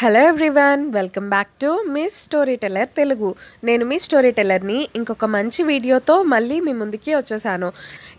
hello everyone welcome back to miss story teller Telugu నేను మీ story టెల్లర్ని ఇంకొక మంచి వీడియోతో మళ్ళీ మీ ముందుకి వచ్చేసాను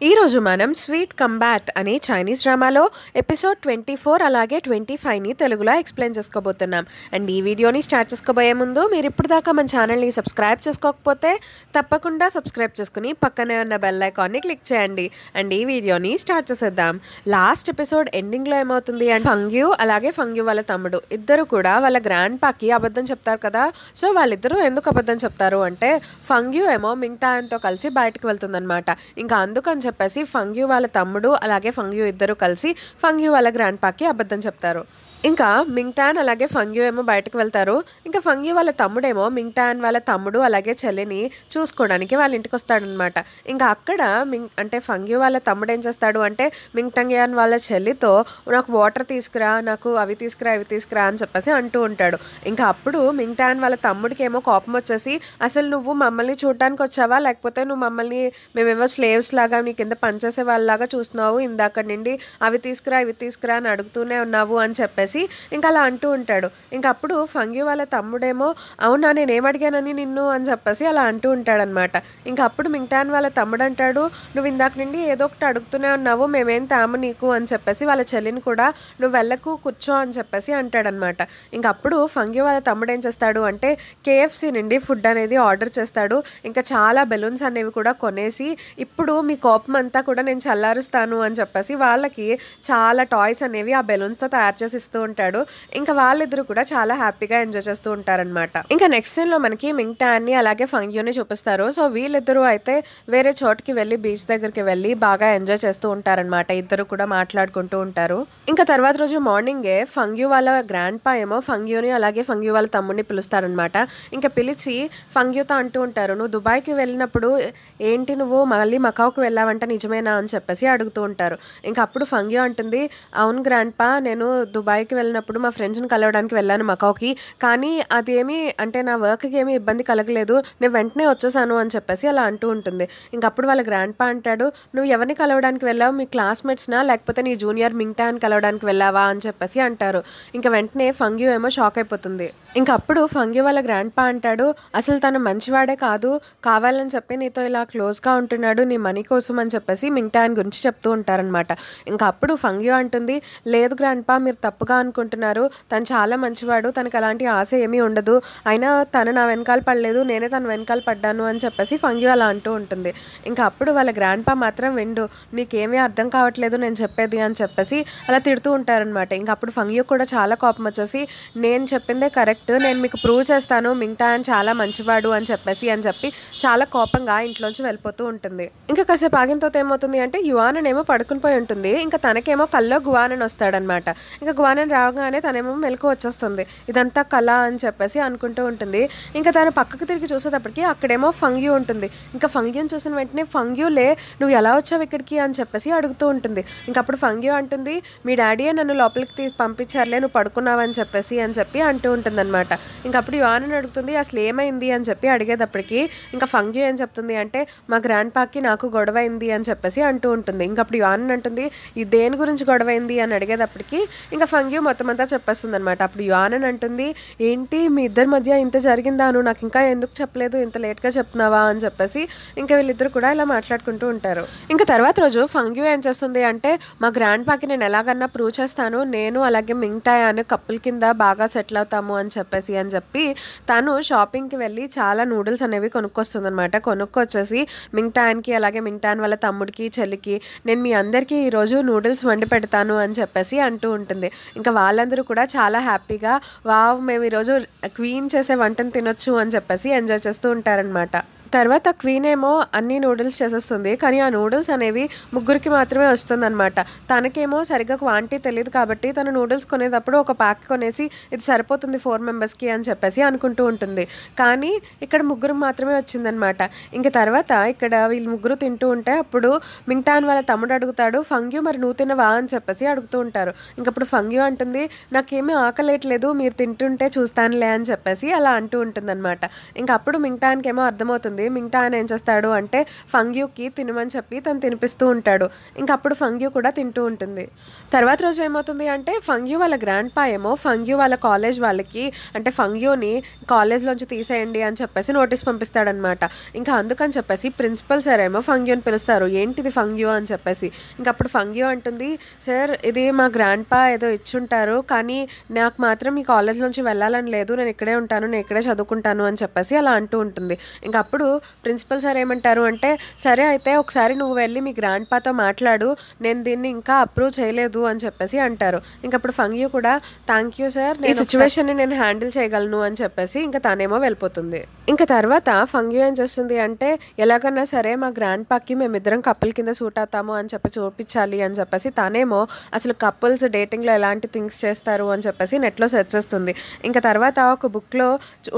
ఈరోజు మనం స్వీట్ కంబ్యాట్ అనే చైనీస్ డ్రామాలో ఎపిసోడ్ ట్వంటీ ఫోర్ అలాగే ట్వంటీ ఫైవ్ని తెలుగులో ఎక్స్ప్లెయిన్ చేసుకోబోతున్నాం అండ్ ఈ వీడియోని స్టార్ట్ చేసుకోబోయే ముందు మీరు ఇప్పుడు దాకా మన ఛానల్ని సబ్స్క్రైబ్ చేసుకోకపోతే తప్పకుండా సబ్స్క్రైబ్ చేసుకుని పక్కనే ఉన్న బెల్ ఐకాన్ని క్లిక్ చేయండి అండ్ ఈ వీడియోని స్టార్ట్ చేసేద్దాం లాస్ట్ ఎపిసోడ్ ఎండింగ్లో ఏమవుతుంది అండ్ ఫంగ్యూ అలాగే ఫంగ్యూ వాళ్ళ తమ్ముడు ఇద్దరు కూడా కూడా వాళ్ళ గ్రాండ్ పాకి అబద్ధం చెప్తారు కదా సో వాళ్ళిద్దరూ ఎందుకు అబద్ధం చెప్తారు అంటే ఫంగ్యూ ఏమో మింగ్టాయన్తో కలిసి బయటకు వెళ్తుందనమాట ఇంకా అందుకని చెప్పేసి ఫంగ్యూ వాళ్ళ తమ్ముడు అలాగే ఫంగ్యూ ఇద్దరు కలిసి ఫంగ్యూ వాళ్ళ గ్రాండ్ పాకి అబద్ధం చెప్తారు ఇంకా మింగ్టాన్ అలాగే ఫంగ్యూ ఏమో బయటకు వెళ్తారు ఇంకా ఫంగ్యూ వాళ్ళ తమ్ముడేమో మింగ్టాన్ వాళ్ళ తమ్ముడు అలాగే చెల్లిని చూసుకోవడానికి వాళ్ళ ఇంటికి వస్తాడనమాట ఇంకా అక్కడ మింగ్ అంటే ఫంగ్యూ వాళ్ళ తమ్ముడు ఏం చేస్తాడు అంటే మింగ్టంగ్యాన్ వాళ్ళ చెల్లితో నాకు వాటర్ తీసుకురా నాకు అవి తీసుకురా ఇవి తీసుకురా అని చెప్పేసి అంటూ ఉంటాడు ఇంకా అప్పుడు మింగ్టాన్ వాళ్ళ తమ్ముడికి ఏమో కోపం వచ్చేసి అసలు నువ్వు మమ్మల్ని చూడటానికి వచ్చావా లేకపోతే నువ్వు మమ్మల్ని మేమేమో స్లేవ్స్ లాగా నీ కింద పనిచేసే వాళ్ళలాగా చూస్తున్నావు ఇందాక నుండి అవి తీసుకురా ఇవి తీసుకురా అని అడుగుతూనే ఉన్నావు అని చెప్పేసి చెప్పేసి ఇంకా అలా అంటూ ఉంటాడు ఇంకా అప్పుడు ఫంగి వాళ్ళ తమ్ముడేమో అవునా అడిగానని నిన్ను అని చెప్పేసి అలా అంటూ ఉంటాడనమాట ఇంకా అప్పుడు మింగ్టాన్ వాళ్ళ తమ్ముడు అంటాడు నువ్వు ఇందాక నుండి ఏదో ఒకటి అడుగుతూనే ఉన్నావు మేమేం తాము నీకు అని చెప్పేసి వాళ్ళ చెల్లిని కూడా నువ్వు వెళ్ళకు కూర్చో అని చెప్పేసి అంటాడనమాట ఇంకా అప్పుడు ఫంగి వాళ్ళ తమ్ముడు ఏం చేస్తాడు అంటే కేఎఫ్సీ నుండి ఫుడ్ అనేది ఆర్డర్ చేస్తాడు ఇంకా చాలా బెలూన్స్ అనేవి కూడా కొనేసి ఇప్పుడు మీ కోపం అంతా కూడా నేను చల్లారుస్తాను అని చెప్పేసి వాళ్ళకి చాలా టాయ్స్ అనేవి ఆ బెలూన్స్తో తయారు చేసి ఇస్తూ చేస్తూ ఉంటాడు ఇంకా వాళ్ళిద్దరూ కూడా చాలా హ్యాపీగా ఎంజాయ్ చేస్తూ ఉంటారనమాట ఇంకా నెక్స్ట్ సీన్ లో మనకి మింగ్టాన్ని అలాగే ఫంగ్యూని చూపిస్తారు సో వీళ్ళిద్దరు అయితే వేరే చోటుకి వెళ్ళి బీచ్ దగ్గరికి వెళ్ళి బాగా ఎంజాయ్ చేస్తూ ఉంటారనమాట ఇద్దరు కూడా మాట్లాడుకుంటూ ఉంటారు ఇంకా తర్వాత రోజు మార్నింగే ఫంగ్యూ వాళ్ళ గ్రాండ్ పా ఏమో ఫంగ్యూని అలాగే ఫంగ్యూ వాళ్ళ తమ్ముడిని పిలుస్తారనమాట ఇంకా పిలిచి ఫంగ్యూతో అంటూ ఉంటారు నువ్వు దుబాయ్కి వెళ్ళినప్పుడు ఏంటి నువ్వు మళ్ళీ మకావుకి వెళ్ళావంటే నిజమేనా అని చెప్పేసి అడుగుతూ ఉంటారు ఇంకా అప్పుడు ఫంగ్యూ అంటుంది అవును గ్రాండ్ పా నేను దుబాయ్ పనికి వెళ్ళినప్పుడు మా ఫ్రెండ్స్ని కలవడానికి వెళ్ళాను మకాకి కానీ అదేమీ అంటే నా వర్క్కి ఏమీ ఇబ్బంది కలగలేదు నేను వెంటనే వచ్చేసాను అని చెప్పేసి అలా అంటూ ఉంటుంది ఇంకప్పుడు వాళ్ళ గ్రాండ్ పా అంటాడు నువ్వు ఎవరిని కలవడానికి వెళ్ళావు మీ క్లాస్మేట్స్నా లేకపోతే నీ జూనియర్ మింగ్టాన్ కలవడానికి వెళ్ళావా అని చెప్పేసి అంటారు ఇంకా వెంటనే ఫంగ్యూ ఏమో షాక్ అయిపోతుంది ఇంకప్పుడు ఫంగ్యూ వాళ్ళ గ్రాండ్ పా అంటాడు అసలు తను మంచివాడే కాదు కావాలని చెప్పి నీతో ఇలా క్లోజ్గా ఉంటున్నాడు నీ మనీ కోసం అని చెప్పేసి మింగ్టాన్ గురించి చెప్తూ ఉంటారనమాట ఇంకా అప్పుడు ఫంగ్యూ అంటుంది లేదు గ్రాండ్ పా మీరు తప్పుగా అనుకుంటున్నారు తను చాలా మంచివాడు తనకు అలాంటి ఆశ ఏమీ ఉండదు అయినా తను నా వెనకాల పడలేదు నేనే తన వెనకాల పడ్డాను అని చెప్పేసి ఫంగి అలా అంటూ ఉంటుంది ఇంకా అప్పుడు వాళ్ళ గ్రాండ్ పా మాత్రం విండు నీకేమీ అర్థం కావట్లేదు నేను చెప్పేది అని చెప్పేసి అలా తిడుతూ ఉంటారనమాట ఇంకా అప్పుడు ఫంగి కూడా చాలా కోపం వచ్చేసి నేను చెప్పిందే కరెక్ట్ నేను మీకు ప్రూవ్ చేస్తాను మింగ్టా అని చాలా మంచివాడు అని చెప్పేసి అని చెప్పి చాలా కోపంగా ఇంట్లోంచి వెళ్ళిపోతూ ఉంటుంది ఇంకా కాసేపు ఆగిన తర్వాత ఏమవుతుంది అంటే యువాననేమో పడుకుని పోయి ఉంటుంది ఇంకా తనకేమో కల్లో గువానని వస్తాడనమాట ఇంకా గువానన్ నేను రాగానే తనేమో మెలకు వచ్చేస్తుంది ఇదంతా కళ అని చెప్పేసి అనుకుంటూ ఉంటుంది ఇంకా తను పక్కకు తిరిగి చూసేటప్పటికి అక్కడేమో ఫంగ్యూ ఉంటుంది ఇంకా ఫంగ్యూని చూసిన వెంటనే ఫంగ్యూలే నువ్వు ఎలా వచ్చావు ఇక్కడికి అని చెప్పేసి అడుగుతూ ఉంటుంది ఇంకా అప్పుడు ఫంగ్యూ అంటుంది మీ డాడీయే నన్ను లోపలికి పంపించారులే నువ్వు పడుకున్నావని చెప్పేసి అని చెప్పి అంటూ ఉంటుంది అనమాట ఇంకప్పుడు అప్పుడు యువానని అడుగుతుంది అసలు ఏమైంది అని చెప్పి అడిగేటప్పటికి ఇంకా ఫంగ్యూ ఏం చెప్తుంది అంటే మా గ్రాండ్ పాకి నాకు గొడవ అయింది అని చెప్పేసి అంటూ ఉంటుంది ఇంకా అప్పుడు యువానని అంటుంది దేని గురించి గొడవ అయింది అని అడిగేటప్పటికి ఇంకా ఫంగ్యూ ఇంటర్వ్యూ మొత్తం అంతా చెప్పేస్తుంది అనమాట అప్పుడు యువానన్ అంటుంది ఏంటి మీ ఇద్దరి మధ్య ఇంత జరిగిందాను నాకు ఇంకా ఎందుకు చెప్పలేదు ఇంత లేట్గా చెప్తున్నావా అని చెప్పేసి ఇంకా వీళ్ళిద్దరు కూడా ఇలా మాట్లాడుకుంటూ ఉంటారు ఇంకా తర్వాత రోజు ఫంగ్యూ ఏం చేస్తుంది అంటే మా గ్రాండ్ పాకి నేను ఎలాగన్నా ప్రూవ్ చేస్తాను నేను అలాగే మింగ్టాయ్ అని కప్పుల కింద బాగా సెటిల్ అవుతాము అని చెప్పేసి అని చెప్పి తను షాపింగ్కి వెళ్ళి చాలా నూడిల్స్ అనేవి కొనుక్కొస్తుంది అనమాట కొనుక్కొచ్చేసి మింగ్టాయన్కి అలాగే మింగ్టాయన్ వాళ్ళ తమ్ముడికి చెల్లికి నేను మీ అందరికీ ఈరోజు నూడిల్స్ వండి పెడతాను అని చెప్పేసి అంటూ ఉంటుంది ఇంకా ఇంకా వాళ్ళందరూ కూడా చాలా హ్యాపీగా వావ్ మేము ఈరోజు క్వీన్ చేసే వంటను తినొచ్చు అని చెప్పేసి ఎంజాయ్ చేస్తూ ఉంటారనమాట తర్వాత క్వీన్ ఏమో అన్ని నూడిల్స్ చేసేస్తుంది కానీ ఆ నూడిల్స్ అనేవి ముగ్గురికి మాత్రమే వస్తుందన్నమాట తనకేమో సరిగ్గా క్వాంటిటీ తెలియదు కాబట్టి తన నూడిల్స్ కొనేటప్పుడు ఒక ప్యాక్ కొనేసి ఇది సరిపోతుంది ఫోర్ మెంబర్స్కి అని చెప్పేసి అనుకుంటూ ఉంటుంది కానీ ఇక్కడ ముగ్గురు మాత్రమే వచ్చిందనమాట ఇంకా తర్వాత ఇక్కడ వీళ్ళు ముగ్గురు తింటూ ఉంటే అప్పుడు మింగ్టాన్ వాళ్ళ తమ్ముడు అడుగుతాడు ఫంగ్యూ మరి నువ్వు తినవా అని చెప్పేసి అడుగుతూ ఉంటారు ఇంకప్పుడు ఫంగ్యూ అంటుంది నాకేమీ ఆకలేట్లేదు మీరు తింటుంటే చూస్తానులే అని చెప్పేసి అలా అంటూ ఉంటుందన్నమాట ఇంకప్పుడు అప్పుడు మింగ్టాన్కేమో అర్థమవుతుంది ఉంటుంది మింగ్టా ఆయన ఏం చేస్తాడు అంటే ఫంగ్యూకి తినమని చెప్పి తను తినిపిస్తూ ఉంటాడు ఇంకా అప్పుడు ఫంగ్యూ కూడా తింటూ ఉంటుంది తర్వాత రోజు ఏమవుతుంది అంటే ఫంగ్యూ వాళ్ళ గ్రాండ్ పా ఏమో ఫంగ్యూ వాళ్ళ కాలేజ్ వాళ్ళకి అంటే ఫంగ్యూని కాలేజ్లోంచి తీసేయండి అని చెప్పేసి నోటీస్ పంపిస్తాడనమాట ఇంకా అందుకని చెప్పేసి ప్రిన్సిపల్ సార్ ఏమో ఫంగ్యూని పిలుస్తారు ఏంటిది ఫంగ్యూ అని చెప్పేసి ఇంకా అప్పుడు ఫంగ్యూ అంటుంది సార్ ఇది మా గ్రాండ్ పా ఏదో ఇచ్చుంటారు కానీ నాకు మాత్రం ఈ కాలేజ్లోంచి వెళ్ళాలని లేదు నేను ఇక్కడే ఉంటాను నేను ఇక్కడే చదువుకుంటాను అని చెప్పేసి అలా అంటూ ఉంటుంది ఇంకా అప్పుడు ప్రిన్సిపల్ సార్ ఏమంటారు అంటే సరే అయితే ఒకసారి నువ్వు వెళ్ళి మీ గ్రాండ్ పాతో మాట్లాడు నేను దీన్ని ఇంకా అప్రూవ్ చేయలేదు అని చెప్పేసి అంటారు అప్పుడు ఫంగ్యూ కూడా థ్యాంక్ యూ సార్ ఈ సిచ్యువేషన్ని నేను హ్యాండిల్ చేయగలను అని చెప్పేసి ఇంకా తానేమో వెళ్ళిపోతుంది ఇంకా తర్వాత ఫంగ్యూ ఏం చేస్తుంది అంటే ఎలాగన్నా సరే మా గ్రాండ్ పాకి మేమిద్దరం కప్పుల కింద సూట్ అవుతాము అని చెప్పి చూపించాలి అని చెప్పేసి తానేమో అసలు కపుల్స్ డేటింగ్లో ఎలాంటి థింగ్స్ చేస్తారు అని చెప్పేసి నెట్లో సెర్చ్ చేస్తుంది ఇంకా తర్వాత ఒక బుక్లో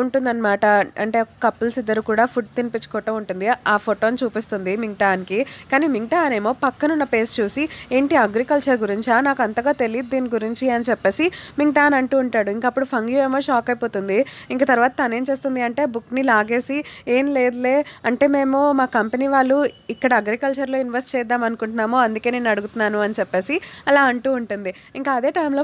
ఉంటుందన్నమాట అంటే కపుల్స్ ఇద్దరు కూడా ఫుడ్ తినిపించుకోవటం ఉంటుంది ఆ ఫోటోని చూపిస్తుంది మింగ్టాన్కి కానీ మింగ్టాన్ ఏమో పక్కనున్న పేజ్ చూసి ఏంటి అగ్రికల్చర్ గురించా నాకు అంతగా తెలియదు దీని గురించి అని చెప్పేసి మింగ్టాన్ అంటూ ఉంటాడు అప్పుడు ఫంగ్యూ ఏమో షాక్ అయిపోతుంది ఇంక తర్వాత తనేం చేస్తుంది అంటే బుక్ని లాగేసి ఏం లేదులే అంటే మేము మా కంపెనీ వాళ్ళు ఇక్కడ అగ్రికల్చర్లో ఇన్వెస్ట్ చేద్దాం అనుకుంటున్నాము అందుకే నేను అడుగుతున్నాను అని చెప్పేసి అలా అంటూ ఉంటుంది ఇంకా అదే టైంలో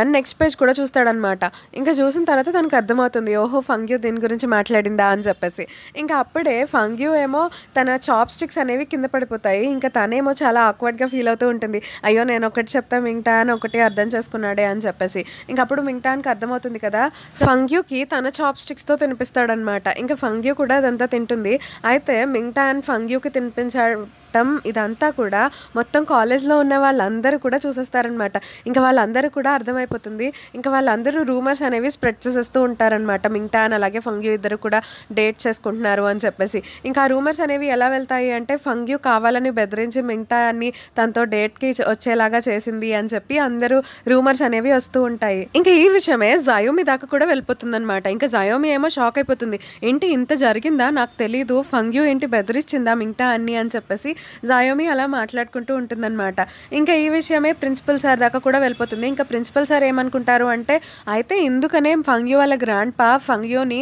అని నెక్స్ట్ పేజ్ కూడా చూస్తాడనమాట ఇంకా చూసిన తర్వాత తనకు అర్థమవుతుంది ఓహో ఫంగ్యూ దీని గురించి మాట్లాడిందా అని చెప్పేసి ఇంకా అప్పుడే ఫంగ్యూ ఏమో తన చాప్ స్టిక్స్ అనేవి కింద పడిపోతాయి ఇంకా తనేమో చాలా ఆక్వర్డ్గా ఫీల్ అవుతూ ఉంటుంది అయ్యో నేను ఒకటి చెప్తా అని ఒకటి అర్థం చేసుకున్నాడే అని చెప్పేసి ఇంకా అప్పుడు మింగ్టాన్కి అర్థమవుతుంది కదా ఫంగ్యూకి తన చాప్ స్టిక్స్తో తినిపిస్తాడనమాట ఇంకా ఫంగ్యూ కూడా అదంతా తింటుంది అయితే మింగ్టాన్ ఫంగ్యూకి తినిపించా చట్టం ఇదంతా కూడా మొత్తం కాలేజ్లో ఉన్న వాళ్ళందరూ కూడా చూసేస్తారనమాట ఇంకా వాళ్ళందరూ కూడా అర్థమైపోతుంది ఇంకా వాళ్ళందరూ రూమర్స్ అనేవి స్ప్రెడ్ చేసేస్తూ ఉంటారనమాట మింగ్టా అని అలాగే ఫంగ్యూ ఇద్దరు కూడా డేట్ చేసుకుంటున్నారు అని చెప్పేసి ఇంకా రూమర్స్ అనేవి ఎలా వెళ్తాయి అంటే ఫంగ్యూ కావాలని బెదిరించి మింగ్టా అని తనతో డేట్కి వచ్చేలాగా చేసింది అని చెప్పి అందరూ రూమర్స్ అనేవి వస్తూ ఉంటాయి ఇంకా ఈ విషయమే జయోమి దాకా కూడా వెళ్ళిపోతుందనమాట ఇంకా జయోమి ఏమో షాక్ అయిపోతుంది ఏంటి ఇంత జరిగిందా నాకు తెలీదు ఫంగ్యూ ఏంటి బెదిరించిందా మింగ్టా అన్ని అని చెప్పేసి జాయోమి అలా మాట్లాడుకుంటూ ఉంటుందన్నమాట ఇంకా ఈ విషయమే ప్రిన్సిపల్ సార్ దాకా కూడా వెళ్ళిపోతుంది ఇంకా ప్రిన్సిపల్ సార్ ఏమనుకుంటారు అంటే అయితే ఇందుకనే ఫంగ్యూ వాళ్ళ గ్రాండ్ పా ఫంగ్యూని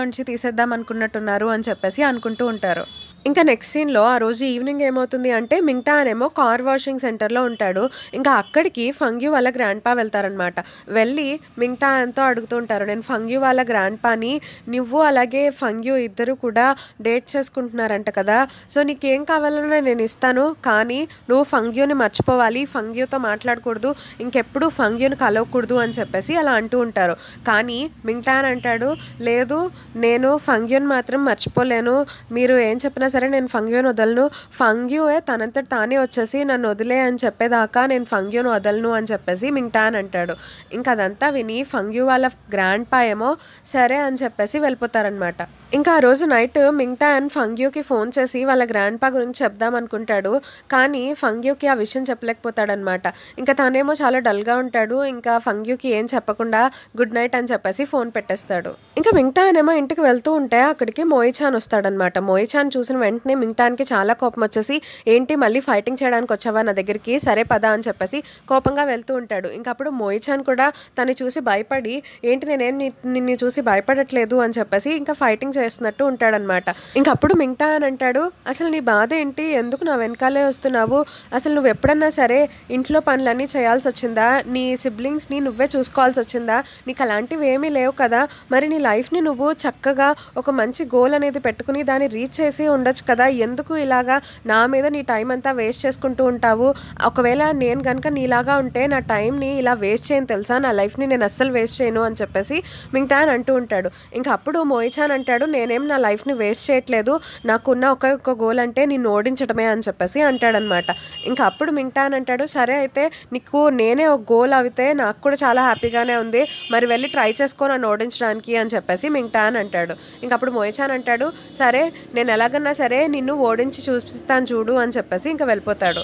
నుంచి తీసేద్దాం అనుకున్నట్టున్నారు అని చెప్పేసి అనుకుంటూ ఉంటారు ఇంకా నెక్స్ట్ సీన్లో ఆ రోజు ఈవినింగ్ ఏమవుతుంది అంటే మింగ్టాన్ ఏమో కార్ వాషింగ్ సెంటర్లో ఉంటాడు ఇంకా అక్కడికి ఫంగి వాళ్ళ గ్రాండ్ పా వెళ్తారనమాట వెళ్ళి మింగ్టా ఎంతో అడుగుతుంటారు నేను ఫంగి వాళ్ళ గ్రాండ్ పాని నువ్వు అలాగే ఫంగి ఇద్దరు కూడా డేట్ చేసుకుంటున్నారంట కదా సో నీకేం కావాలన్నా నేను ఇస్తాను కానీ నువ్వు ఫంగ్యూని మర్చిపోవాలి ఫంగ్యూతో మాట్లాడకూడదు ఇంకెప్పుడు ఫంగ్యూని కలవకూడదు అని చెప్పేసి అలా అంటూ ఉంటారు కానీ మింగ్టాన్ అంటాడు లేదు నేను ఫంగ్యూని మాత్రం మర్చిపోలేను మీరు ఏం చెప్పినా సరే నేను ఫంగ్యూని వదలను ఫంగ్యూయే తనంతట తానే వచ్చేసి నన్ను వదిలే అని చెప్పేదాకా నేను ఫంగ్యూని వదలను అని చెప్పేసి మింగ్టాన్ అంటాడు ఇంకా అదంతా విని ఫంగ్యూ వాళ్ళ గ్రాండ్ పా ఏమో సరే అని చెప్పేసి వెళ్ళిపోతారనమాట ఇంకా ఆ రోజు నైట్ మింగ్టాన్ ఫంగ్యూకి ఫోన్ చేసి వాళ్ళ గ్రాండ్ పా గురించి చెప్దాం అనుకుంటాడు కానీ ఫంగ్యూకి ఆ విషయం చెప్పలేకపోతాడనమాట ఇంకా తనేమో చాలా డల్గా ఉంటాడు ఇంకా ఫంగ్యూకి ఏం చెప్పకుండా గుడ్ నైట్ అని చెప్పేసి ఫోన్ పెట్టేస్తాడు ఇంకా మింగ్టాన్ ఏమో ఇంటికి వెళ్తూ ఉంటే అక్కడికి మోయిచాన్ వస్తాడనమాట మోయిచాన్ చూసిన వెంటనే మింగటానికి చాలా కోపం వచ్చేసి ఏంటి మళ్ళీ ఫైటింగ్ చేయడానికి వచ్చావా నా దగ్గరికి సరే పదా అని చెప్పేసి కోపంగా వెళ్తూ ఉంటాడు ఇంకప్పుడు మోయిచాన్ కూడా తను చూసి భయపడి ఏంటి నేనేం నిన్ను చూసి భయపడట్లేదు అని చెప్పేసి ఇంకా ఫైటింగ్ చేస్తున్నట్టు ఉంటాడనమాట ఇంకప్పుడు మింగటా అని అంటాడు అసలు నీ బాధ ఏంటి ఎందుకు నా వెనకాలే వస్తున్నావు అసలు నువ్వు ఎప్పుడన్నా సరే ఇంట్లో పనులన్నీ చేయాల్సి వచ్చిందా నీ సిబ్లింగ్స్ని నువ్వే చూసుకోవాల్సి వచ్చిందా నీకు అలాంటివి ఏమీ లేవు కదా మరి నీ లైఫ్ని నువ్వు చక్కగా ఒక మంచి గోల్ అనేది పెట్టుకుని దాన్ని రీచ్ చేసి ఉండ ఉండొచ్చు కదా ఎందుకు ఇలాగా నా మీద నీ టైం అంతా వేస్ట్ చేసుకుంటూ ఉంటావు ఒకవేళ నేను కనుక నీలాగా ఉంటే నా టైంని ఇలా వేస్ట్ చేయను తెలుసా నా లైఫ్ని నేను అస్సలు వేస్ట్ చేయను అని చెప్పేసి మింగ్టాన్ అంటూ ఉంటాడు ఇంకా అప్పుడు మోయిచాన్ అంటాడు నేనేం నా లైఫ్ని వేస్ట్ చేయట్లేదు నాకున్న ఒక ఒక్క గోల్ అంటే నేను ఓడించడమే అని చెప్పేసి అంటాడనమాట ఇంకా అప్పుడు మింగ్టాన్ అంటాడు సరే అయితే నీకు నేనే ఒక గోల్ అవితే నాకు కూడా చాలా హ్యాపీగానే ఉంది మరి వెళ్ళి ట్రై చేసుకో నన్ను ఓడించడానికి అని చెప్పేసి మింగ్టాన్ అంటాడు ఇంకప్పుడు అప్పుడు మోయిచాన్ అంటాడు సరే నేను ఎలాగన్నా సరే నిన్ను ఓడించి చూపిస్తాను చూడు అని చెప్పేసి ఇంకా వెళ్ళిపోతాడు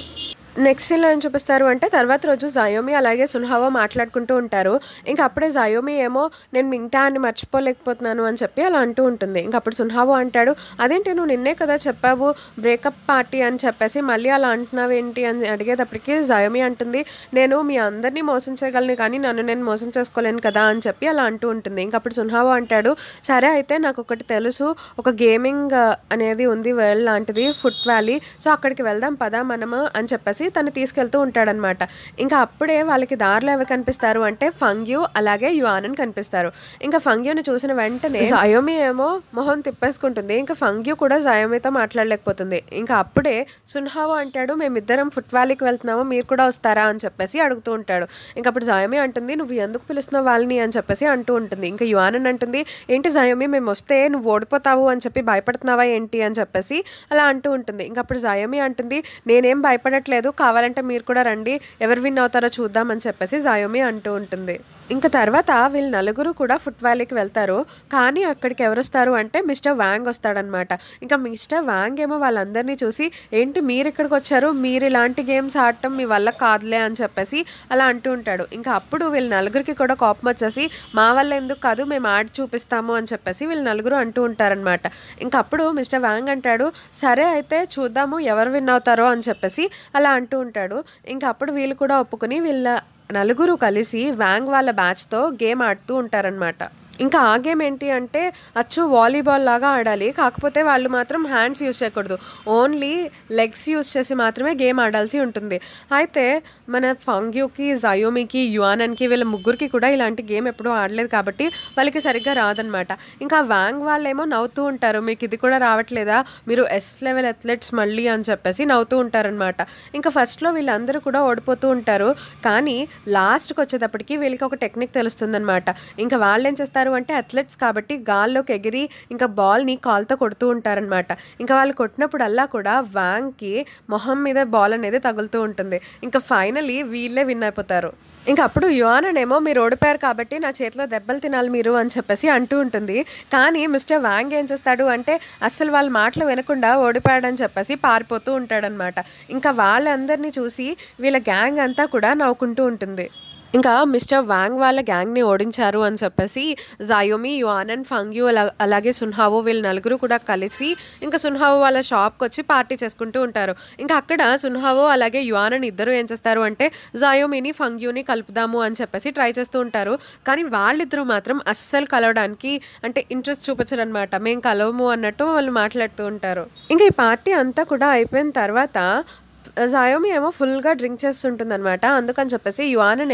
నెక్స్ట్ సీన్లో ఏం చూపిస్తారు అంటే తర్వాత రోజు జయోమి అలాగే సున్హావో మాట్లాడుకుంటూ ఉంటారు ఇంకా అప్పుడే జయోమి ఏమో నేను మింగ్టా అని మర్చిపోలేకపోతున్నాను అని చెప్పి అలా అంటూ ఉంటుంది ఇంకా అప్పుడు సున్హావో అంటాడు అదేంటి నువ్వు నిన్నే కదా చెప్పావు బ్రేకప్ పార్టీ అని చెప్పేసి మళ్ళీ అలా అంటున్నావు ఏంటి అని అడిగేటప్పటికి జయోమి అంటుంది నేను మీ అందరినీ మోసం చేయగలను కానీ నన్ను నేను మోసం చేసుకోలేను కదా అని చెప్పి అలా అంటూ ఉంటుంది ఇంకా అప్పుడు సున్హావో అంటాడు సరే అయితే నాకు ఒకటి తెలుసు ఒక గేమింగ్ అనేది ఉంది వరల్డ్ లాంటిది ఫుట్ వ్యాలీ సో అక్కడికి వెళ్దాం పదా మనము అని చెప్పేసి తను తీసుకెళ్తూ ఉంటాడనమాట ఇంకా అప్పుడే వాళ్ళకి దారిలో ఎవరు కనిపిస్తారు అంటే ఫంగ్యూ అలాగే యువానన్ కనిపిస్తారు ఇంకా ఫంగ్యూని చూసిన వెంటనే జయోమి ఏమో మొహం తిప్పేసుకుంటుంది ఇంకా ఫంగ్యూ కూడా జయోమితో మాట్లాడలేకపోతుంది ఇంకా అప్పుడే సున్హావో అంటాడు మేమిద్దరం ఫుట్ వ్యాలీకి వెళ్తున్నాము మీరు కూడా వస్తారా అని చెప్పేసి అడుగుతూ ఉంటాడు ఇంకా అప్పుడు జయోమి అంటుంది నువ్వు ఎందుకు పిలుస్తున్నావు వాళ్ళని అని చెప్పేసి అంటూ ఉంటుంది ఇంకా యువానన్ అంటుంది ఏంటి జయోమి మేము వస్తే నువ్వు ఓడిపోతావు అని చెప్పి భయపడుతున్నావా ఏంటి అని చెప్పేసి అలా అంటూ ఉంటుంది ఇంకా అప్పుడు జయోమి అంటుంది నేనేం భయపడట్లేదు కావాలంటే మీరు కూడా రండి ఎవరు విన్ అవుతారో చూద్దామని చెప్పేసి జాయోమి అంటూ ఉంటుంది ఇంకా తర్వాత వీళ్ళు నలుగురు కూడా ఫుట్ వ్యాలీకి వెళ్తారు కానీ అక్కడికి ఎవరు వస్తారు అంటే మిస్టర్ వ్యాంగ్ వస్తాడనమాట ఇంకా మిస్టర్ వ్యాంగ్ ఏమో వాళ్ళందరినీ చూసి ఏంటి మీరు ఇక్కడికి వచ్చారు మీరు ఇలాంటి గేమ్స్ ఆడటం మీ వల్ల కాదులే అని చెప్పేసి అలా అంటూ ఉంటాడు ఇంకా అప్పుడు వీళ్ళు నలుగురికి కూడా కోపం వచ్చేసి మా వల్ల ఎందుకు కాదు మేము ఆడి చూపిస్తాము అని చెప్పేసి వీళ్ళు నలుగురు అంటూ ఉంటారనమాట ఇంకా అప్పుడు మిస్టర్ వ్యాంగ్ అంటాడు సరే అయితే చూద్దాము ఎవరు విన్ అవుతారో అని చెప్పేసి అలా అంటూ ఉంటాడు ఇంకా అప్పుడు వీళ్ళు కూడా ఒప్పుకొని వీళ్ళ నలుగురు కలిసి వ్యాంగ్ వాళ్ళ బ్యాచ్తో గేమ్ ఆడుతూ ఉంటారనమాట ఇంకా ఆ గేమ్ ఏంటి అంటే అచ్చు వాలీబాల్ లాగా ఆడాలి కాకపోతే వాళ్ళు మాత్రం హ్యాండ్స్ యూజ్ చేయకూడదు ఓన్లీ లెగ్స్ యూజ్ చేసి మాత్రమే గేమ్ ఆడాల్సి ఉంటుంది అయితే మన ఫంగ్యూకి జయోమికి యువానన్కి వీళ్ళ ముగ్గురికి కూడా ఇలాంటి గేమ్ ఎప్పుడూ ఆడలేదు కాబట్టి వాళ్ళకి సరిగ్గా రాదనమాట ఇంకా వ్యాంగ్ వాళ్ళేమో నవ్వుతూ ఉంటారు మీకు ఇది కూడా రావట్లేదా మీరు ఎస్ లెవెల్ అథ్లెట్స్ మళ్ళీ అని చెప్పేసి నవ్వుతూ ఉంటారనమాట ఇంకా ఫస్ట్లో వీళ్ళందరూ కూడా ఓడిపోతూ ఉంటారు కానీ లాస్ట్కి వచ్చేటప్పటికి వీళ్ళకి ఒక టెక్నిక్ తెలుస్తుందనమాట ఇంకా వాళ్ళు ఏం చేస్తారు అంటే అథ్లెట్స్ కాబట్టి గాల్లోకి ఎగిరి ఇంకా బాల్ని కాల్తో కొడుతూ ఉంటారనమాట ఇంకా వాళ్ళు కొట్టినప్పుడల్లా కూడా వ్యాంగ్కి మొహం మీద బాల్ అనేది తగులుతూ ఉంటుంది ఇంకా ఫైనలీ వీళ్ళే విన్ అయిపోతారు ఇంక అప్పుడు యువాననేమో మీరు ఓడిపోయారు కాబట్టి నా చేతిలో దెబ్బలు తినాలి మీరు అని చెప్పేసి అంటూ ఉంటుంది కానీ మిస్టర్ వాంగ్ ఏం చేస్తాడు అంటే అస్సలు వాళ్ళ మాటలు వినకుండా ఓడిపోయాడని చెప్పేసి పారిపోతూ ఉంటాడనమాట ఇంకా వాళ్ళందరినీ చూసి వీళ్ళ గ్యాంగ్ అంతా కూడా నవ్వుకుంటూ ఉంటుంది ఇంకా మిస్టర్ వ్యాంగ్ వాళ్ళ గ్యాంగ్ని ఓడించారు అని చెప్పేసి జాయోమి యువాన్ అండ్ ఫంగ్యు అలా అలాగే సున్హావో వీళ్ళ నలుగురు కూడా కలిసి ఇంకా సున్హావో వాళ్ళ షాప్కి వచ్చి పార్టీ చేసుకుంటూ ఉంటారు ఇంకా అక్కడ సున్హావో అలాగే యువాన్ అని ఇద్దరు ఏం చేస్తారు అంటే జాయోమిని ఫంగ్యూని కలుపుదాము అని చెప్పేసి ట్రై చేస్తూ ఉంటారు కానీ వాళ్ళిద్దరూ మాత్రం అస్సలు కలవడానికి అంటే ఇంట్రెస్ట్ చూపించరు అనమాట మేము కలవము అన్నట్టు వాళ్ళు మాట్లాడుతూ ఉంటారు ఇంకా ఈ పార్టీ అంతా కూడా అయిపోయిన తర్వాత జాయోమి ఏమో ఫుల్గా డ్రింక్ చేస్తుంటుంది అనమాట అందుకని చెప్పేసి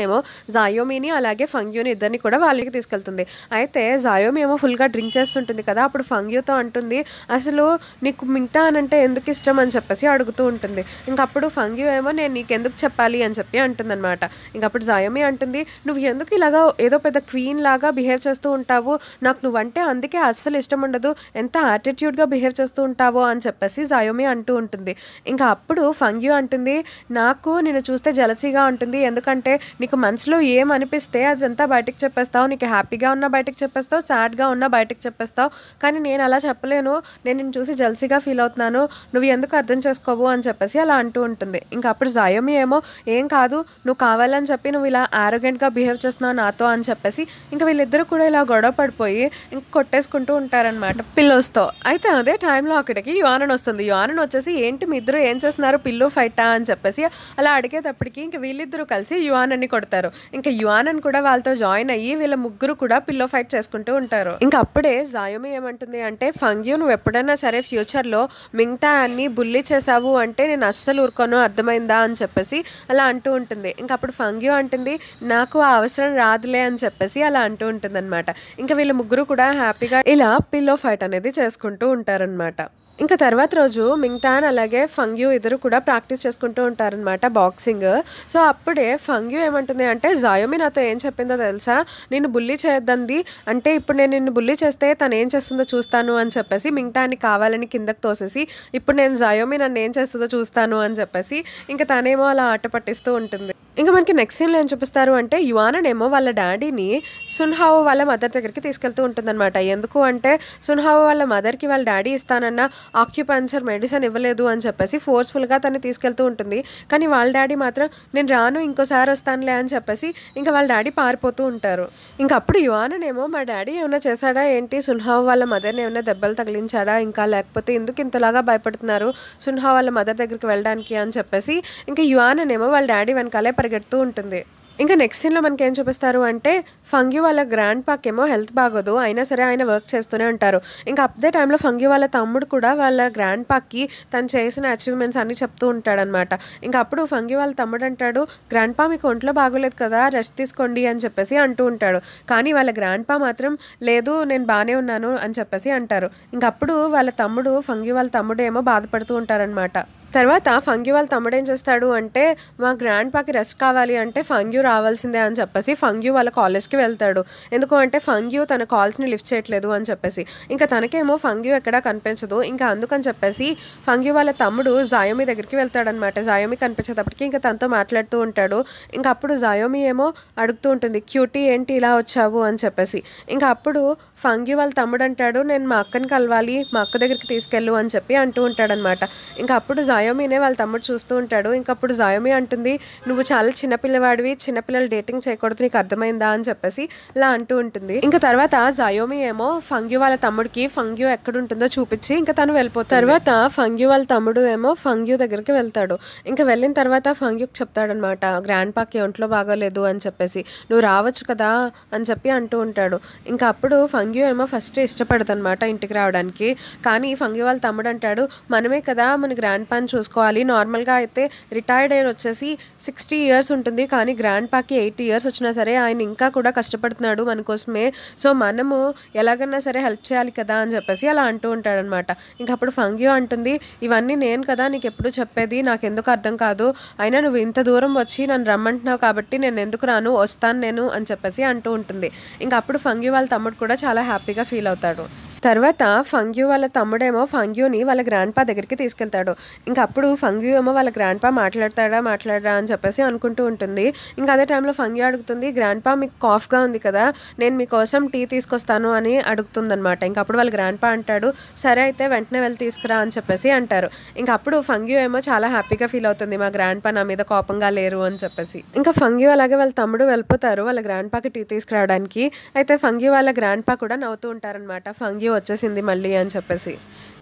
ఏమో జాయోమిని అలాగే ఫంగ్యూని ఇద్దరిని కూడా వాళ్ళకి తీసుకెళ్తుంది అయితే జాయోమి ఏమో ఫుల్గా డ్రింక్ చేస్తుంటుంది కదా అప్పుడు ఫంగ్యూతో అంటుంది అసలు నీకు మిగతా అంటే ఎందుకు ఇష్టం అని చెప్పేసి అడుగుతూ ఉంటుంది ఇంకప్పుడు ఫంగ్యూ ఏమో నేను నీకు ఎందుకు చెప్పాలి అని చెప్పి అనమాట ఇంకప్పుడు జాయోమి అంటుంది నువ్వు ఎందుకు ఇలాగా ఏదో పెద్ద క్వీన్ లాగా బిహేవ్ చేస్తూ ఉంటావు నాకు నువ్వంటే అందుకే అస్సలు ఇష్టం ఉండదు ఎంత యాటిట్యూడ్గా బిహేవ్ చేస్తూ ఉంటావో అని చెప్పేసి జాయోమి అంటూ ఉంటుంది ఇంకా అప్పుడు ఫంగ్యూ లవ్ యూ అంటుంది నాకు నేను చూస్తే జలసీగా ఉంటుంది ఎందుకంటే నీకు మనసులో ఏం అనిపిస్తే అదంతా బయటకు చెప్పేస్తావు నీకు హ్యాపీగా ఉన్నా బయటకు చెప్పేస్తావు సాడ్గా ఉన్నా బయటకు చెప్పేస్తావు కానీ నేను అలా చెప్పలేను నేను నిన్ను చూసి జలసీగా ఫీల్ అవుతున్నాను నువ్వు ఎందుకు అర్థం చేసుకోవు అని చెప్పేసి అలా అంటూ ఉంటుంది ఇంకా అప్పుడు జాయోమి ఏమో ఏం కాదు నువ్వు కావాలని చెప్పి నువ్వు ఇలా ఆరోగ్యంగా బిహేవ్ చేస్తున్నావు నాతో అని చెప్పేసి ఇంకా వీళ్ళిద్దరూ కూడా ఇలా గొడవ పడిపోయి ఇంకా కొట్టేసుకుంటూ ఉంటారనమాట పిల్లోస్తో అయితే అదే టైంలో అక్కడికి యువానన్ వస్తుంది యువానన్ వచ్చేసి ఏంటి మీ ఇద్దరు ఏం చేస్తున్నారు పిల్లో ఫైటా అని చెప్పేసి అలా అడిగేటప్పటికి ఇంకా వీళ్ళిద్దరూ కలిసి యువాన్ అని కొడతారు ఇంకా యువాన్ అని కూడా వాళ్ళతో జాయిన్ అయ్యి వీళ్ళ ముగ్గురు కూడా పిల్లో ఫైట్ చేసుకుంటూ ఉంటారు ఇంకా అప్పుడే జాయోమి ఏమంటుంది అంటే ఫంగ్యూ నువ్వు ఎప్పుడైనా సరే ఫ్యూచర్లో మింగ్టా అన్ని బుల్లి చేసావు అంటే నేను అస్సలు ఊరుకోను అర్థమైందా అని చెప్పేసి అలా అంటూ ఉంటుంది ఇంకా అప్పుడు ఫంగ్యూ అంటుంది నాకు ఆ అవసరం రాదులే అని చెప్పేసి అలా అంటూ ఉంటుంది అనమాట ఇంకా వీళ్ళ ముగ్గురు కూడా హ్యాపీగా ఇలా పిల్లో ఫైట్ అనేది చేసుకుంటూ ఉంటారనమాట ఇంకా తర్వాత రోజు మింగ్టాన్ అలాగే ఫంగ్యూ ఇద్దరు కూడా ప్రాక్టీస్ చేసుకుంటూ ఉంటారనమాట బాక్సింగ్ సో అప్పుడే ఫంగ్యూ ఏమంటుంది అంటే జాయోమి నాతో ఏం చెప్పిందో తెలుసా నేను బుల్లి చేయొద్దంది అంటే ఇప్పుడు నేను నిన్ను బుల్లి చేస్తే తను ఏం చేస్తుందో చూస్తాను అని చెప్పేసి మింగ్టాన్ని కావాలని కిందకు తోసేసి ఇప్పుడు నేను జాయోమి నన్ను ఏం చేస్తుందో చూస్తాను అని చెప్పేసి ఇంకా తనేమో అలా ఆట పట్టిస్తూ ఉంటుంది ఇంకా మనకి నెక్స్ట్ సీన్లో ఏం చూపిస్తారు అంటే యువాననేమో వాళ్ళ డాడీని సున్హావో వాళ్ళ మదర్ దగ్గరికి తీసుకెళ్తూ ఉంటుందన్నమాట ఎందుకు అంటే సున్హావో వాళ్ళ మదర్కి వాళ్ళ డాడీ ఇస్తానన్న ఆక్యుపెన్సర్ మెడిసిన్ ఇవ్వలేదు అని చెప్పేసి ఫోర్స్ఫుల్గా తను తీసుకెళ్తూ ఉంటుంది కానీ వాళ్ళ డాడీ మాత్రం నేను రాను ఇంకోసారి వస్తానులే అని చెప్పేసి ఇంకా వాళ్ళ డాడీ పారిపోతూ ఉంటారు ఇంకా అప్పుడు యువాననేమో మా డాడీ ఏమైనా చేశాడా ఏంటి సున్హావో వాళ్ళ మదర్ని ఏమైనా దెబ్బలు తగిలించాడా ఇంకా లేకపోతే ఎందుకు ఇంతలాగా భయపడుతున్నారు సున్హా వాళ్ళ మదర్ దగ్గరికి వెళ్ళడానికి అని చెప్పేసి ఇంకా యువాననేమో వాళ్ళ డాడీ వెనకాలే పరిగెడుతూ ఉంటుంది ఇంకా నెక్స్ట్ సీన్లో మనకి ఏం చూపిస్తారు అంటే ఫంగి వాళ్ళ గ్రాండ్ పాక్ ఏమో హెల్త్ బాగోదు అయినా సరే ఆయన వర్క్ చేస్తూనే ఉంటారు ఇంకా దే టైంలో ఫంగి వాళ్ళ తమ్ముడు కూడా వాళ్ళ గ్రాండ్ పాక్కి తను చేసిన అచీవ్మెంట్స్ అన్నీ చెప్తూ ఉంటాడనమాట ఇంకా అప్పుడు ఫంగి వాళ్ళ తమ్ముడు అంటాడు గ్రాండ్ పా మీకు ఒంట్లో బాగోలేదు కదా రెస్ట్ తీసుకోండి అని చెప్పేసి అంటూ ఉంటాడు కానీ వాళ్ళ గ్రాండ్ పా మాత్రం లేదు నేను బాగానే ఉన్నాను అని చెప్పేసి అంటారు ఇంకప్పుడు అప్పుడు వాళ్ళ తమ్ముడు ఫంగి వాళ్ళ తమ్ముడు ఏమో బాధపడుతూ ఉంటారనమాట తర్వాత ఫంగ్యూ వాళ్ళ తమ్ముడేం చేస్తాడు అంటే మా గ్రాండ్ పాకి రెస్ట్ కావాలి అంటే ఫంగ్యూ రావాల్సిందే అని చెప్పేసి ఫంగ్యూ వాళ్ళ కాలేజ్కి వెళ్తాడు ఎందుకు అంటే ఫంగ్యూ తన కాల్స్ని లిఫ్ట్ చేయట్లేదు అని చెప్పేసి ఇంకా తనకేమో ఫంగ్యూ ఎక్కడా కనిపించదు ఇంకా అందుకని చెప్పేసి ఫంగ్యూ వాళ్ళ తమ్ముడు జాయోమి దగ్గరికి వెళ్తాడనమాట జాయోమి కనిపించేటప్పటికి ఇంకా తనతో మాట్లాడుతూ ఉంటాడు ఇంకా అప్పుడు జాయోమి ఏమో అడుగుతూ ఉంటుంది క్యూటీ ఏంటి ఇలా వచ్చావు అని చెప్పేసి ఇంకా అప్పుడు ఫంగి వాళ్ళ తమ్ముడు అంటాడు నేను మా అక్కని కలవాలి మా అక్క దగ్గరికి తీసుకెళ్ళు అని చెప్పి అంటూ ఉంటాడనమాట ఇంకా అప్పుడు జాయోమీనే వాళ్ళ తమ్ముడు చూస్తూ ఉంటాడు ఇంకా అప్పుడు జాయోమి అంటుంది నువ్వు చాలా చిన్నపిల్లవాడివి చిన్నపిల్లలు డేటింగ్ చేయకూడదు నీకు అర్థమైందా అని చెప్పేసి ఇలా అంటూ ఉంటుంది ఇంకా తర్వాత జాయోమీ ఏమో ఫంగ్యూ వాళ్ళ తమ్ముడికి ఫంగ్యూ ఉంటుందో చూపించి ఇంకా తను వెళ్ళిపోతాడు తర్వాత ఫంగ్యూ వాళ్ళ తమ్ముడు ఏమో ఫంగ్యూ దగ్గరికి వెళ్తాడు ఇంకా వెళ్ళిన తర్వాత ఫంగ్యూకి చెప్తాడనమాట గ్రాండ్ పాక్ ఒంట్లో బాగోలేదు అని చెప్పేసి నువ్వు రావచ్చు కదా అని చెప్పి అంటూ ఉంటాడు ఇంకా అప్పుడు ఫంగ్ ఫంగ్యూ ఏమో ఫస్ట్ ఇష్టపడదు అనమాట ఇంటికి రావడానికి కానీ ఫంగ్యూ వాళ్ళ తమ్ముడు అంటాడు మనమే కదా మన గ్రాండ్ పాన్ చూసుకోవాలి నార్మల్గా అయితే రిటైర్డ్ అయిన వచ్చేసి సిక్స్టీ ఇయర్స్ ఉంటుంది కానీ గ్రాండ్ పాకి ఎయిటీ ఇయర్స్ వచ్చినా సరే ఆయన ఇంకా కూడా కష్టపడుతున్నాడు మన కోసమే సో మనము ఎలాగన్నా సరే హెల్ప్ చేయాలి కదా అని చెప్పేసి అలా అంటూ ఉంటాడనమాట ఇంకా అప్పుడు ఫంగ్యూ అంటుంది ఇవన్నీ నేను కదా నీకు ఎప్పుడు చెప్పేది నాకు ఎందుకు అర్థం కాదు అయినా నువ్వు ఇంత దూరం వచ్చి నన్ను రమ్మంటున్నావు కాబట్టి నేను ఎందుకు రాను వస్తాను నేను అని చెప్పేసి అంటూ ఉంటుంది ఇంకా అప్పుడు ఫంగ్యూ వాళ్ళ తమ్ముడు కూడా చాలా హ్యాపీగా ఫీల్ అవుతాడు తర్వాత ఫంగ్యూ వాళ్ళ తమ్ముడేమో ఫంగ్యూని వాళ్ళ గ్రాండ్ పా దగ్గరికి తీసుకెళ్తాడు ఇంకా అప్పుడు ఫంగ్యూ ఏమో వాళ్ళ గ్రాండ్ పా మాట్లాడతాడా మాట్లాడరా అని చెప్పేసి అనుకుంటూ ఉంటుంది ఇంకా అదే టైంలో ఫంగ్యూ అడుగుతుంది గ్రాండ్ పా మీకు కాఫ్గా ఉంది కదా నేను మీకోసం టీ తీసుకొస్తాను అని అడుగుతుందనమాట ఇంకా అప్పుడు వాళ్ళ గ్రాండ్ పా అంటాడు సరే అయితే వెంటనే వెళ్ళి తీసుకురా అని చెప్పేసి అంటారు ఇంకా అప్పుడు ఫంగ్యూ ఏమో చాలా హ్యాపీగా ఫీల్ అవుతుంది మా గ్రాండ్ పా నా మీద కోపంగా లేరు అని చెప్పేసి ఇంకా ఫంగ్యూ అలాగే వాళ్ళ తమ్ముడు వెళ్ళిపోతారు వాళ్ళ గ్రాండ్ పాకి టీ తీసుకురావడానికి అయితే ఫంగ్యూ వాళ్ళ గ్రాండ్ పా కూడా నవ్వుతూ ఉంటారనమాట ఫంగ్యూ వచ్చేసింది మళ్ళీ అని చెప్పేసి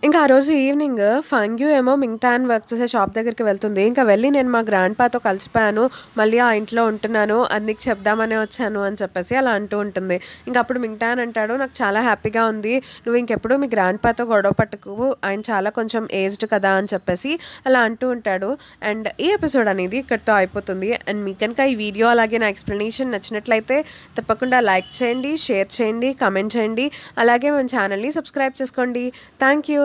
ఇంకా ఆ రోజు ఈవినింగ్ ఫంగ్యూ ఏమో మింగ్టాన్ వర్క్ చేసే షాప్ దగ్గరికి వెళ్తుంది ఇంకా వెళ్ళి నేను మా గ్రాండ్ పాతో కలిసిపోయాను మళ్ళీ ఆ ఇంట్లో ఉంటున్నాను అది నీకు చెప్దామనే వచ్చాను అని చెప్పేసి అలా అంటూ ఉంటుంది ఇంకా అప్పుడు మింగ్టాన్ అంటాడు నాకు చాలా హ్యాపీగా ఉంది నువ్వు ఇంకెప్పుడు మీ గ్రాండ్ పాతో గొడవ పట్టుకు ఆయన చాలా కొంచెం ఏజ్డ్ కదా అని చెప్పేసి అలా అంటూ ఉంటాడు అండ్ ఈ ఎపిసోడ్ అనేది ఇక్కడితో అయిపోతుంది అండ్ మీకు కనుక ఈ వీడియో అలాగే నా ఎక్స్ప్లెనేషన్ నచ్చినట్లయితే తప్పకుండా లైక్ చేయండి షేర్ చేయండి కమెంట్ చేయండి అలాగే మన ఛానల్ని సబ్స్క్రైబ్ చేసుకోండి థ్యాంక్ యూ